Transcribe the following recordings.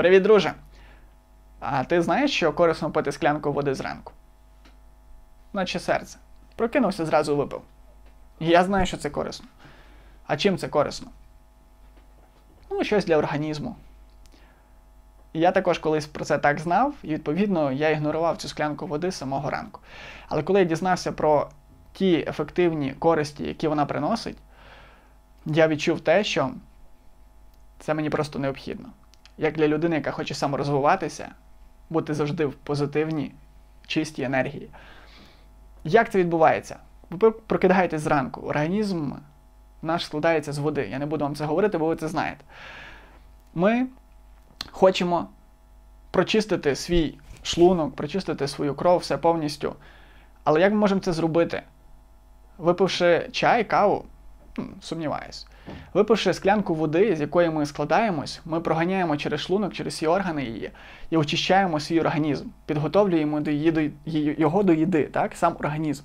Привіт, друже! А ти знаєш, що корисно пити склянку води зранку? Наче серце. Прокинувся зразу випив. Я знаю, що це корисно. А чим це корисно? Ну, щось для організму. Я також колись про це так знав, і відповідно я ігнорував цю склянку води з самого ранку. Але коли я дізнався про ті ефективні користі, які вона приносить, я відчув те, що це мені просто необхідно як для людини, яка хоче саморозвиватися, бути завжди в позитивній, чистій енергії. Як це відбувається? Ви прокидаєтесь зранку, організм наш складається з води. Я не буду вам це говорити, бо ви це знаєте. Ми хочемо прочистити свій шлунок, прочистити свою кров, все повністю. Але як ми можемо це зробити? Випивши чай, каву, Сумніваюсь. Випивши склянку води, з якої ми складаємось, ми проганяємо через шлунок, через всі органи її і очищаємо свій організм, підготовлюємо до її, його до їди, так, сам організм.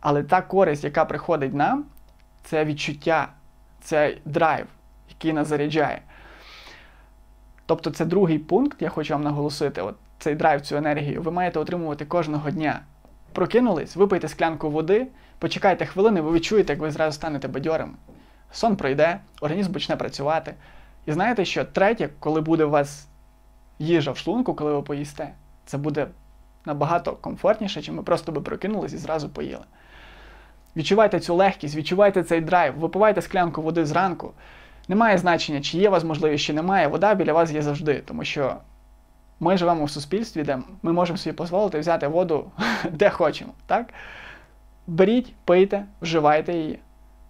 Але та користь, яка приходить нам, це відчуття, це драйв, який нас заряджає. Тобто, це другий пункт, я хочу вам наголосити: от цей драйв, цю енергію, ви маєте отримувати кожного дня. Прокинулись, випийте склянку води, почекайте хвилини, ви відчуєте, як ви зразу станете бадьорим. Сон пройде, організм почне працювати. І знаєте що? Третє, коли буде у вас їжа в шлунку, коли ви поїсте, це буде набагато комфортніше, чим ви просто би прокинулись і зразу поїли. Відчувайте цю легкість, відчувайте цей драйв, випивайте склянку води зранку. Немає значення, чи є у вас можливість, чи немає. Вода біля вас є завжди, тому що ми живемо в суспільстві, де ми можемо собі дозволити взяти воду де хочемо. так? Беріть, пийте, вживайте її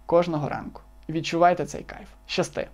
кожного ранку. Відчувайте цей кайф. Щасти!